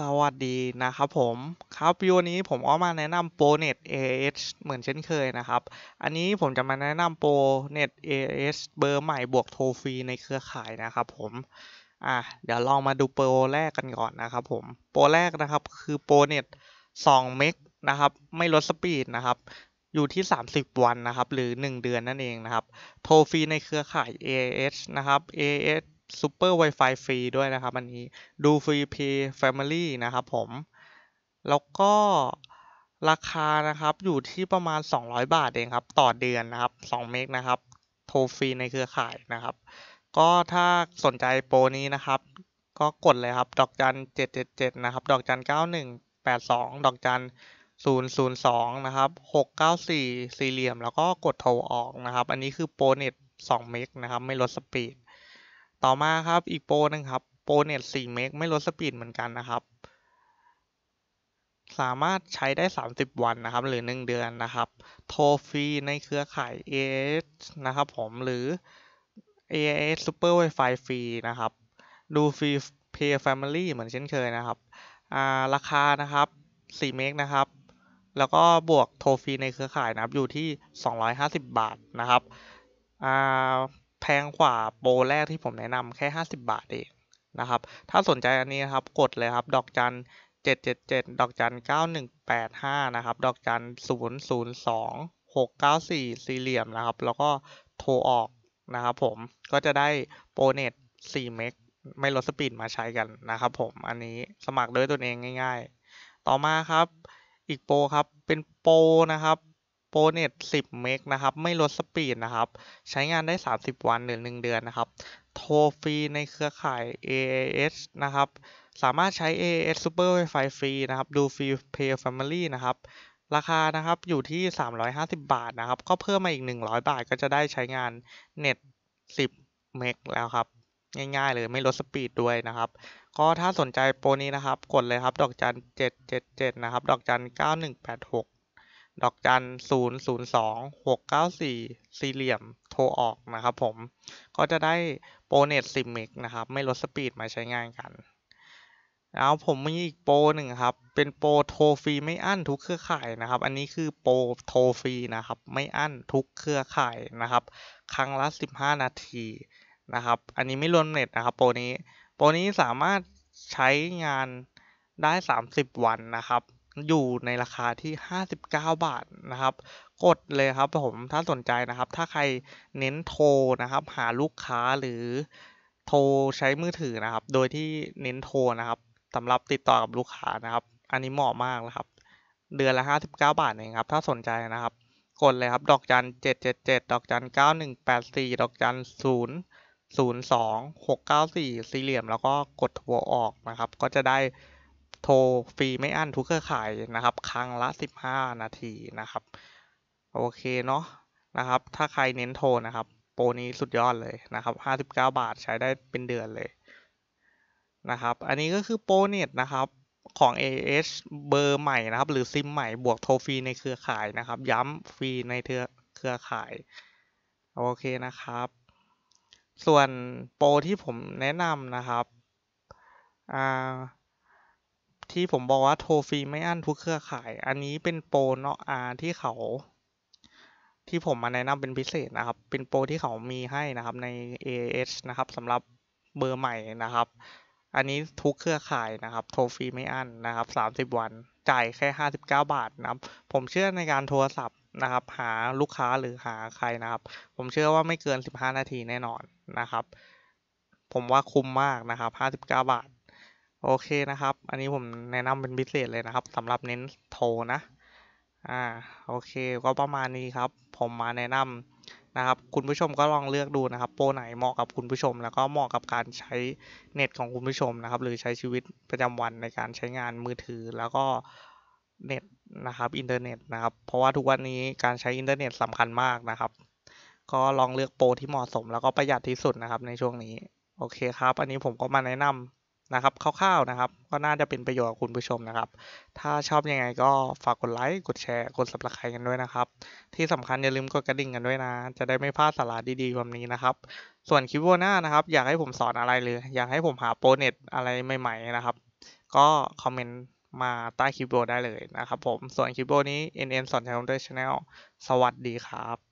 สวัสดีนะครับผมครับวิดีโอนี้ผมก็มาแนะนำโปรเน็ตเอเหมือนเช่นเคยนะครับ อันนี้ผมจะมาแนะนำโปรเน็ตเอเบอร์ใหม่บวกโทรฟรีในเครือข่ายนะครับผมอ่ะเดี๋ยวลองมาดูโปรแรกกันก่อนนะครับผมโปรแรกนะครับคือโเน็ตสอ2เมกนะครับไม่ลดสปีดนะครับอยู่ที่ 30 วันนะครับหรือ 1 เดือนนั่นเองนะครับโทรฟรีในเครือข่าย AS นะครับ AS ซูเปอร์ Wi-Fi ฟรีด้วยนะครับ อันนี้ดูฟรีเพย์แฟมิลี่นะครับผมแล้วก็ราคานะครับอยู่ที่ประมาณ 200 บาทเองครับ ต่อเดือนนะครับ2เมกนะครับโทรฟรีในเครือข่ายนะครับ ก็ถ้าสนใจโปรนี้นะครับ ก็กดเลยครับ ดอกจัน777นะครับดอกจัน9182 ดอกจัน002นะครับ694สี่เหลี่ยม แล้วก็กดโทรออกนะครับอันนี้คือโปรเน็ต2เมกนะครับไม่ลดสปีดต่อมาครับอีกโปรนึงครับ โปรเน็ต4เมกไม่ลดสปีดเหมือนกันนะครับ สามารถใช้ได้ 30 วันนะครับ หรือ 1 เดือนนะครับ โทรฟรีในเครือข่าย AIS นะครับผม หรือ AIS Super Wi-Fi ฟรีนะครับดูฟรี Pay Family เหมือนเช่นเคยนะครับ ราคานะครับ 4 เมกนะครับ แล้วก็บวกโทรฟรีในเครือข่ายนะครับ อยู่ที่ 250 บาทนะครับแพงกว่าโปรแรกที่ผมแนะนำแค่ 50 บาทเอง นะครับ ถ้าสนใจอันนี้นะครับกดเลยครับ ดอกจัน 777ดอกจัน9185นะครับ ดอกจัน 002 694สี่เหลี่ยมนะครับ แล้วก็โทรออกนะครับผมก็จะได้โปรเน็ต 4 เมกไม่ลดสปีดมาใช้กันนะครับผมอันนี้สมัครด้วยตัวเองง่ายๆ ต่อมาครับอีกโปรครับเป็นโปรนะครับ ProNet 10 เมกนะครับ ไม่ลดสปีดนะครับ ใช้งานได้ 30 วัน หรือ 1 เดือนนะครับ โทรฟรีในเครือข่าย AAS นะครับ สามารถใช้ AAS Super Wi-Fi ฟรีนะครับ ดูฟรี Pay Family นะครับ ราคานะครับ อยู่ที่ 350 บาทนะครับ ก็เพิ่มมาอีก 100 บาท ก็จะได้ใช้งานเน็ต 10 เมกแล้วครับ ง่ายๆ เลย ไม่ลดสปีดด้วยนะครับ ก็ถ้าสนใจโปรนี้นะครับ กดเลยครับ ดอกจัน 777 นะครับ ดอกจัน 9186ดอกจันศูนย์ศูนย์สองหกเก้าสี่สี่เหลี่ยมโทรออกนะครับผม ก็จะได้โปรเน็ตสิบเมกนะครับ ไม่ลดสปีดมาใช้งานกันแล้วผมมีอีกโปรหนึ่งครับ เป็นโปรโทรฟรีไม่อั้นทุกเครือข่ายนะครับ อันนี้คือโปรโทรฟรีนะครับ ไม่อั้นทุกเครือข่ายนะครับครั้งละสิบห้านาทีนะครับ อันนี้ไม่รวมเน็ตนะครับ โปรนี้ โปรนี้สามารถใช้งานได้ 30 วันนะครับอยู่ในราคาที่ 59 บาทนะครับ กดเลยครับผม ถ้าสนใจนะครับ ถ้าใครเน้นโทรนะครับ หาลูกค้าหรือโทรใช้มือถือนะครับ โดยที่เน้นโทรนะครับสำหรับติดต่อกับลูกค้านะครับ อันนี้เหมาะมากนะครับ เดือนละ 59 บาท เองครับ ถ้าสนใจนะครับ กดเลยครับ ดอกจัน 777 ดอกจัน 9184 ดอกจัน 0 0 2 6 9 4 สี่เหลี่ยมแล้วก็กดโทรออกนะครับ ก็จะได้โทรฟรีไม่อั้นทุกเครือข่ายนะครับครั้งละ 15 นาทีนะครับ โอเคเนาะนะครับ ถ้าใครเน้นโทรนะครับ โปรนี้สุดยอดเลยนะครับ 59 บาทใช้ได้เป็นเดือนเลยนะครับ อันนี้ก็คือโปรเน็ตนะครับของ a อเบอร์ใหม่นะครับ หรือซิมใหม่บวกโทรฟรีในเครือข่ายนะครับ ย้ำฟรีในเครือข่ายโอเคนะครับ ส่วนโปรที่ผมแนะนำนะครับอ่าที่ผมบอกว่าโทรฟรีไม่อั้นทุกเครือข่าย อันนี้เป็นโปรเนาะอาที่เขา ที่ผมมาแนะนำเป็นพิเศษนะครับ เป็นโปรที่เขามีให้นะครับใน AS นะครับสำหรับเบอร์ใหม่นะครับ อันนี้ทุกเครือข่ายนะครับ โทรฟรีไม่อั้นนะครับ30วัน จ่ายแค่59บาทนะครับ ผมเชื่อในการโทรศัพท์นะครับ หาลูกค้าหรือหาใครนะครับ ผมเชื่อว่าไม่เกิน 15 นาทีแน่นอนนะครับ ผมว่าคุ้มมากนะครับ59บาท โอเคนะครับอันนี้ผมแนะนำเป็นพิเศษเลยนะครับสำหรับเน้นโทรนะอ่าโอเค ก็ประมาณนี้ครับ ผมมาแนะนำนะครับ คุณผู้ชมก็ลองเลือกดูนะครับ โปรไหนเหมาะกับคุณผู้ชม แล้วก็เหมาะกับการใช้เน็ตของคุณผู้ชมนะครับ หรือใช้ชีวิตประจำวันในการใช้งานมือถือแล้วก็เน็ตนะครับอินเทอร์เน็ตนะครับ เพราะว่าทุกวันนี้การใช้อินเทอร์เน็ตสำคัญมากนะครับ ก็ลองเลือกโปรที่เหมาะสม แล้วก็ประหยัดที่สุดนะครับในช่วงนี้โอเคครับ อันนี้ผมก็มาแนะนำนะครับ คร่าวๆ นะครับ ก็น่าจะเป็นประโยชน์กับคุณผู้ชมนะครับ ถ้าชอบยังไงก็ฝากกดไลค์ กดแชร์ กดสับตะไคร้กันด้วยนะครับ ที่สำคัญอย่าลืมกดกระดิ่งกันด้วยนะ จะได้ไม่พลาดสาระดีๆแบบนี้นะครับ ส่วนคลิปหน้านะครับ อยากให้ผมสอนอะไรหรือ อยากให้ผมหาโปรเน็ตอะไรใหม่ๆนะครับ ก็คอมเมนต์มาใต้คลิปโได้เลยนะครับ ผม ส่วนคลิปโนี้ NN สอนใช้สอนพิวเลอด้วยช n n e สวัสดีครับ